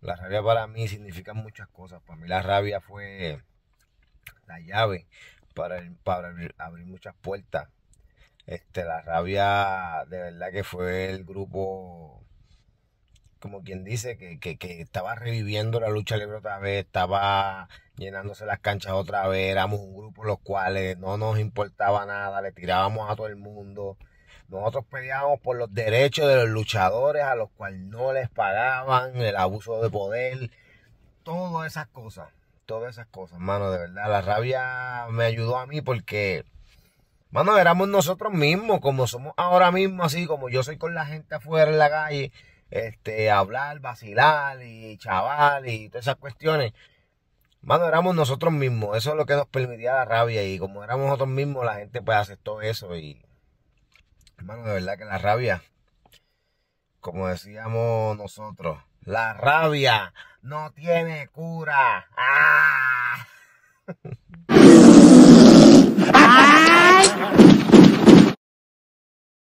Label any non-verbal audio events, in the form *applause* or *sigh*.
La rabia para mí significa muchas cosas. Para mí la rabia fue la llave para, abrir, muchas puertas. Este, la rabia de verdad que fue el grupo, como quien dice, que, que estaba reviviendo la lucha libre otra vez, estaba llenándose las canchas otra vez, éramos un grupo los cuales no nos importaba nada, le tirábamos a todo el mundo nosotros peleábamos por los derechos de los luchadores a los cuales no les pagaban, el abuso de poder, todas esas cosas, todas esas cosas, mano, de verdad. La rabia me ayudó a mí porque, mano, éramos nosotros mismos, como somos ahora mismo, así como yo soy con la gente afuera en la calle, este, hablar, vacilar y chaval y todas esas cuestiones. Mano, éramos nosotros mismos, eso es lo que nos permitía la rabia y como éramos nosotros mismos, la gente pues aceptó eso y Hermano, de verdad que la rabia, como decíamos nosotros, la rabia no tiene cura. ¡Ah! *laughs*